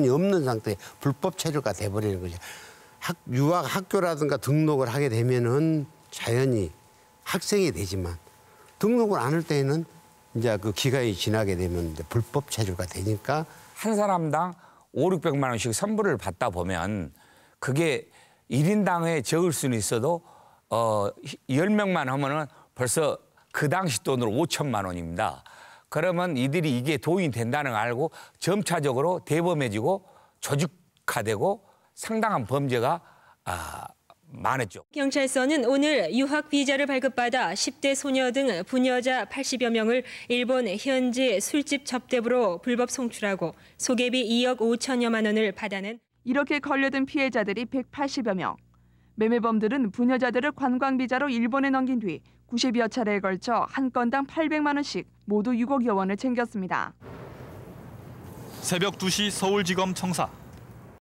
이 없는 상태에 불법 체류가 돼버리는 거죠. 학, 유학 학교라든가 등록을 하게 되면은 자연히 학생이 되지만 등록을 안 할 때에는 이제 그 기간이 지나게 되면 이제 불법 체류가 되니까 한 사람당 오육백만 원씩 선불을 받다 보면 그게 일인당에 적을 수는 있어도 어 열명만 하면은 벌써 그 당시 돈으로 오천만 원입니다. 그러면 이들이 이게 도인 된다는 걸 알고 점차적으로 대범해지고 조직화되고 상당한 범죄가 아, 많았죠. 경찰서는 오늘 유학 비자를 발급받아 10대 소녀 등 부녀자 80여 명을 일본 현지 술집 접대부로 불법 송출하고 소개비 2억 5천여만 원을 받아낸 이렇게 걸려든 피해자들이 180여 명. 매매범들은 부녀자들을 관광비자로 일본에 넘긴 뒤 90여 차례에 걸쳐 한 건당 800만 원씩 모두 6억여 원을 챙겼습니다. 새벽 2시 서울지검 청사.